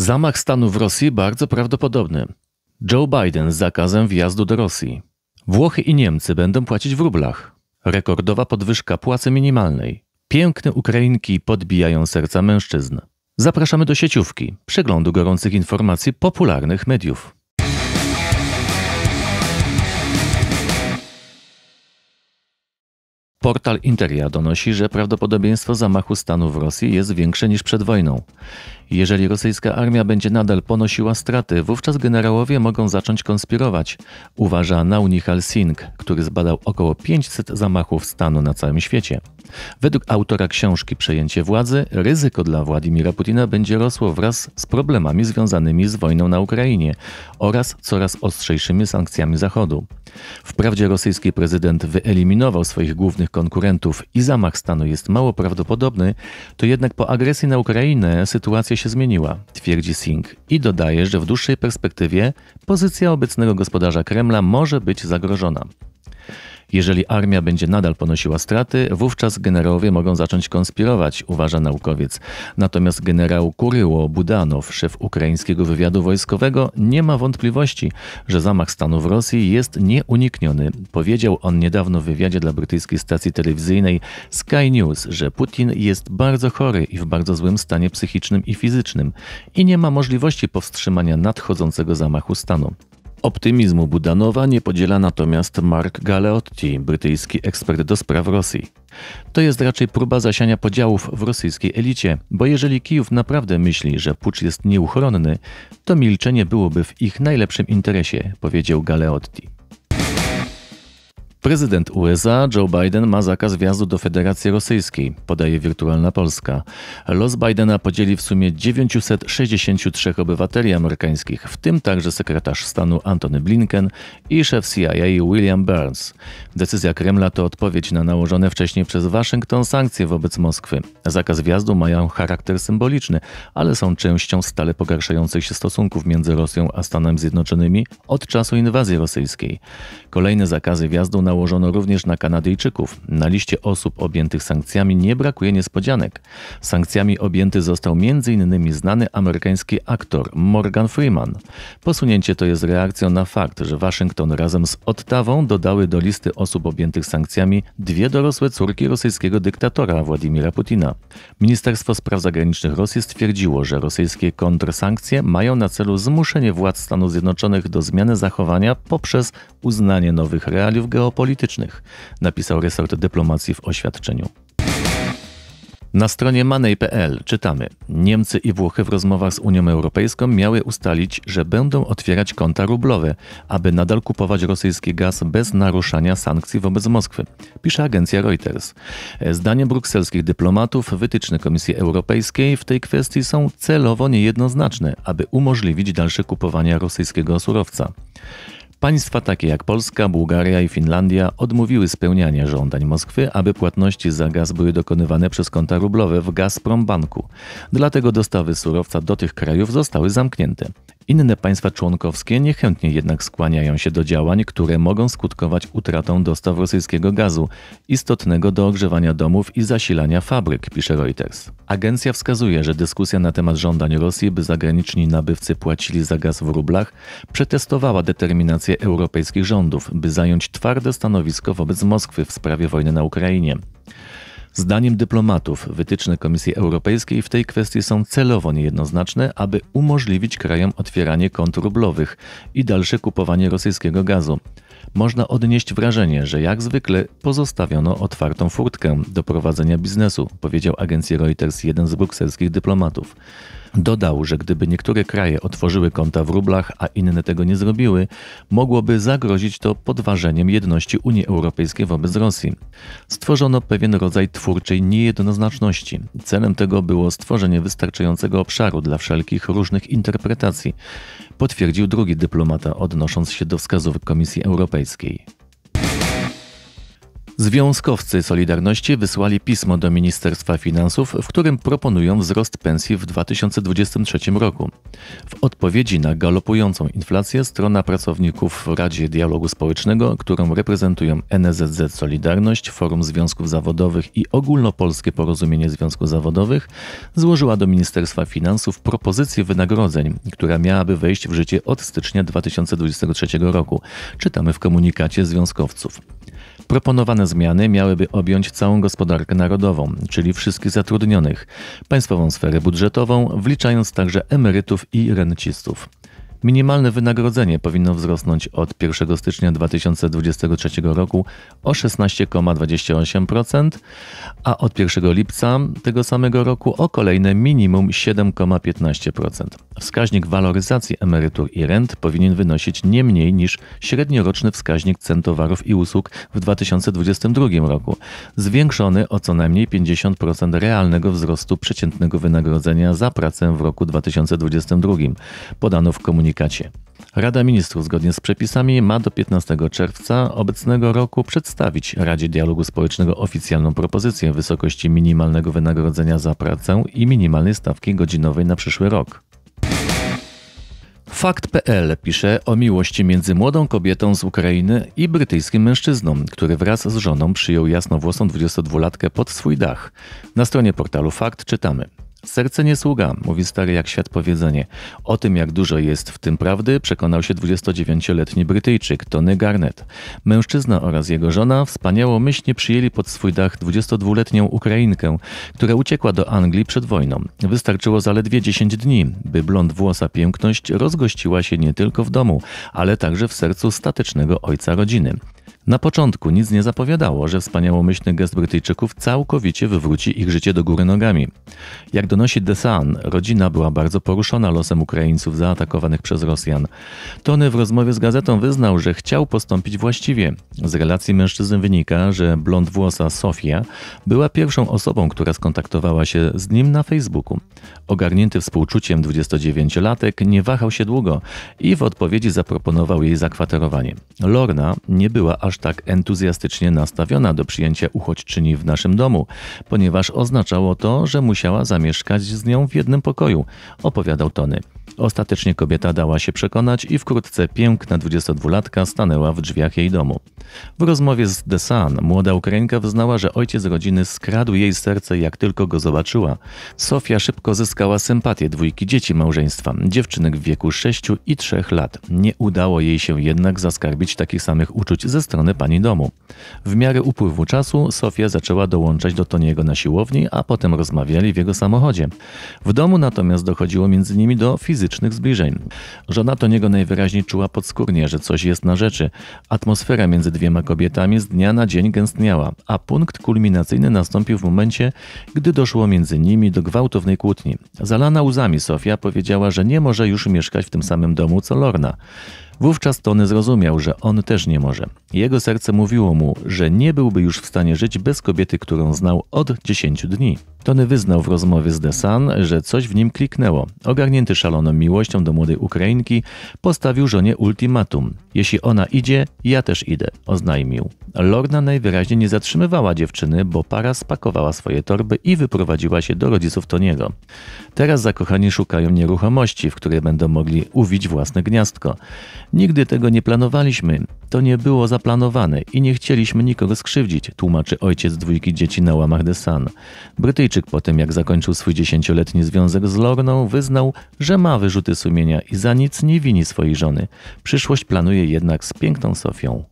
Zamach stanu w Rosji bardzo prawdopodobny. Joe Biden z zakazem wjazdu do Rosji. Włochy i Niemcy będą płacić w rublach. Rekordowa podwyżka płacy minimalnej. Piękne Ukrainki podbijają serca mężczyzn. Zapraszamy do sieciówki, przeglądu gorących informacji popularnych mediów. Portal Interia donosi, że prawdopodobieństwo zamachu stanu w Rosji jest większe niż przed wojną. Jeżeli rosyjska armia będzie nadal ponosiła straty, wówczas generałowie mogą zacząć konspirować, uważa Naunichal Singh, który zbadał około 500 zamachów stanu na całym świecie. Według autora książki Przejęcie władzy, ryzyko dla Władimira Putina będzie rosło wraz z problemami związanymi z wojną na Ukrainie oraz coraz ostrzejszymi sankcjami Zachodu. Wprawdzie rosyjski prezydent wyeliminował swoich głównych konkurentów i zamach stanu jest mało prawdopodobny, to jednak po agresji na Ukrainę sytuacja się zmieniła, twierdzi Singh i dodaje, że w dłuższej perspektywie pozycja obecnego gospodarza Kremla może być zagrożona. Jeżeli armia będzie nadal ponosiła straty, wówczas generałowie mogą zacząć konspirować, uważa naukowiec. Natomiast generał Kuryło Budanow, szef ukraińskiego wywiadu wojskowego, nie ma wątpliwości, że zamach stanu w Rosji jest nieunikniony. Powiedział on niedawno w wywiadzie dla brytyjskiej stacji telewizyjnej Sky News, że Putin jest bardzo chory i w bardzo złym stanie psychicznym i fizycznym i nie ma możliwości powstrzymania nadchodzącego zamachu stanu. Optymizmu Budanowa nie podziela natomiast Mark Galeotti, brytyjski ekspert do spraw Rosji. To jest raczej próba zasiania podziałów w rosyjskiej elicie, bo jeżeli Kijów naprawdę myśli, że pucz jest nieuchronny, to milczenie byłoby w ich najlepszym interesie, powiedział Galeotti. Prezydent USA Joe Biden ma zakaz wjazdu do Federacji Rosyjskiej, podaje Wirtualna Polska. Los Bidena podzieli w sumie 963 obywateli amerykańskich, w tym także sekretarz stanu Antony Blinken i szef CIA William Burns. Decyzja Kremla to odpowiedź na nałożone wcześniej przez Waszyngton sankcje wobec Moskwy. Zakaz wjazdu mają charakter symboliczny, ale są częścią stale pogarszających się stosunków między Rosją a Stanami Zjednoczonymi od czasu inwazji rosyjskiej. Kolejne zakazy wjazdu na nałożono również na Kanadyjczyków. Na liście osób objętych sankcjami nie brakuje niespodzianek. Sankcjami objęty został m.in. znany amerykański aktor Morgan Freeman. Posunięcie to jest reakcją na fakt, że Waszyngton razem z Ottawą dodały do listy osób objętych sankcjami dwie dorosłe córki rosyjskiego dyktatora Władimira Putina. Ministerstwo Spraw Zagranicznych Rosji stwierdziło, że rosyjskie kontrsankcje mają na celu zmuszenie władz Stanów Zjednoczonych do zmiany zachowania poprzez uznanie nowych realiów geopolitycznych politycznych, napisał resort dyplomacji w oświadczeniu. Na stronie money.pl czytamy: Niemcy i Włochy w rozmowach z Unią Europejską miały ustalić, że będą otwierać konta rublowe, aby nadal kupować rosyjski gaz bez naruszania sankcji wobec Moskwy, pisze agencja Reuters. Zdaniem brukselskich dyplomatów, wytyczne Komisji Europejskiej w tej kwestii są celowo niejednoznaczne, aby umożliwić dalsze kupowanie rosyjskiego surowca. Państwa takie jak Polska, Bułgaria i Finlandia odmówiły spełniania żądań Moskwy, aby płatności za gaz były dokonywane przez konta rublowe w Gazprom Banku. Dlatego dostawy surowca do tych krajów zostały zamknięte. Inne państwa członkowskie niechętnie jednak skłaniają się do działań, które mogą skutkować utratą dostaw rosyjskiego gazu, istotnego do ogrzewania domów i zasilania fabryk, pisze Reuters. Agencja wskazuje, że dyskusja na temat żądań Rosji, by zagraniczni nabywcy płacili za gaz w rublach, przetestowała determinację europejskich rządów, by zająć twarde stanowisko wobec Moskwy w sprawie wojny na Ukrainie. Zdaniem dyplomatów wytyczne Komisji Europejskiej w tej kwestii są celowo niejednoznaczne, aby umożliwić krajom otwieranie kont rublowych i dalsze kupowanie rosyjskiego gazu można odnieść wrażenie, że jak zwykle pozostawiono otwartą furtkę do prowadzenia biznesu, powiedział agencji Reuters jeden z brukselskich dyplomatów. Dodał, że gdyby niektóre kraje otworzyły konta w rublach, a inne tego nie zrobiły, mogłoby zagrozić to podważeniem jedności Unii Europejskiej wobec Rosji. Stworzono pewien rodzaj twórczej niejednoznaczności. Celem tego było stworzenie wystarczającego obszaru dla wszelkich różnych interpretacji, potwierdził drugi dyplomata, odnosząc się do wskazówek Komisji Europejskiej. Європейський. Związkowcy Solidarności wysłali pismo do Ministerstwa Finansów, w którym proponują wzrost pensji w 2023 roku. W odpowiedzi na galopującą inflację strona pracowników w Radzie Dialogu Społecznego, którą reprezentują NZZ Solidarność, Forum Związków Zawodowych i Ogólnopolskie Porozumienie Związków Zawodowych, złożyła do Ministerstwa Finansów propozycję wynagrodzeń, która miałaby wejść w życie od stycznia 2023 roku. Czytamy w komunikacie związkowców. Proponowane zmiany miałyby objąć całą gospodarkę narodową, czyli wszystkich zatrudnionych, państwową sferę budżetową, wliczając także emerytów i rencistów. Minimalne wynagrodzenie powinno wzrosnąć od 1 stycznia 2023 roku o 16,28%, a od 1 lipca tego samego roku o kolejne minimum 7,15%. Wskaźnik waloryzacji emerytur i rent powinien wynosić nie mniej niż średnioroczny wskaźnik cen towarów i usług w 2022 roku, zwiększony o co najmniej 50% realnego wzrostu przeciętnego wynagrodzenia za pracę w roku 2022, podano w komunikacie. Rada Ministrów zgodnie z przepisami ma do 15 czerwca obecnego roku przedstawić Radzie Dialogu Społecznego oficjalną propozycję wysokości minimalnego wynagrodzenia za pracę i minimalnej stawki godzinowej na przyszły rok. Fakt.pl pisze o miłości między młodą kobietą z Ukrainy i brytyjskim mężczyzną, który wraz z żoną przyjął jasnowłosą 22-latkę pod swój dach. Na stronie portalu Fakt czytamy. Serce nie sługa, mówi stary jak świat powiedzenie. O tym, jak dużo jest w tym prawdy, przekonał się 29-letni Brytyjczyk Tony Garnett. Mężczyzna oraz jego żona wspaniałomyślnie przyjęli pod swój dach 22-letnią Ukrainkę, która uciekła do Anglii przed wojną. Wystarczyło zaledwie 10 dni, by blond włosa piękność rozgościła się nie tylko w domu, ale także w sercu statecznego ojca rodziny. Na początku nic nie zapowiadało, że wspaniałomyślny gest Brytyjczyków całkowicie wywróci ich życie do góry nogami. Jak donosi The Sun, rodzina była bardzo poruszona losem Ukraińców zaatakowanych przez Rosjan. Tony w rozmowie z gazetą wyznał, że chciał postąpić właściwie. Z relacji mężczyzn wynika, że blond włosa Sofia była pierwszą osobą, która skontaktowała się z nim na Facebooku. Ogarnięty współczuciem 29-latek nie wahał się długo i w odpowiedzi zaproponował jej zakwaterowanie. Lorna nie była aż aż tak entuzjastycznie nastawiona do przyjęcia uchodźczyni w naszym domu, ponieważ oznaczało to, że musiała zamieszkać z nią w jednym pokoju, opowiadał Tony. Ostatecznie kobieta dała się przekonać i wkrótce piękna 22-latka stanęła w drzwiach jej domu. W rozmowie z The Sun młoda Ukrainka wyznała, że ojciec rodziny skradł jej serce jak tylko go zobaczyła. Sofia szybko zyskała sympatię dwójki dzieci małżeństwa, dziewczynek w wieku 6 i 3 lat. Nie udało jej się jednak zaskarbić takich samych uczuć ze strony pani domu. W miarę upływu czasu Sofia zaczęła dołączać do Toniego na siłowni, a potem rozmawiali w jego samochodzie. W domu natomiast dochodziło między nimi do fizycznych zbliżeń. Żona to niego najwyraźniej czuła podskórnie, że coś jest na rzeczy. Atmosfera między dwiema kobietami z dnia na dzień gęstniała, a punkt kulminacyjny nastąpił w momencie, gdy doszło między nimi do gwałtownej kłótni. Zalana łzami Sofia powiedziała, że nie może już mieszkać w tym samym domu co Lorna. Wówczas Tony zrozumiał, że on też nie może. Jego serce mówiło mu, że nie byłby już w stanie żyć bez kobiety, którą znał od 10 dni. Tony wyznał w rozmowie z The Sun, że coś w nim kliknęło. Ogarnięty szaloną miłością do młodej Ukrainki, postawił żonie ultimatum. Jeśli ona idzie, ja też idę, oznajmił. Lorna najwyraźniej nie zatrzymywała dziewczyny, bo para spakowała swoje torby i wyprowadziła się do rodziców Toniego. Teraz zakochani szukają nieruchomości, w której będą mogli uwić własne gniazdko. Nigdy tego nie planowaliśmy, to nie było zaplanowane i nie chcieliśmy nikogo skrzywdzić, tłumaczy ojciec dwójki dzieci na łamach The Sun. Brytyjczyk po tym, jak zakończył swój dziesięcioletni związek z Lorną, wyznał, że ma wyrzuty sumienia i za nic nie wini swojej żony. Przyszłość planuje jednak z piękną Sofią.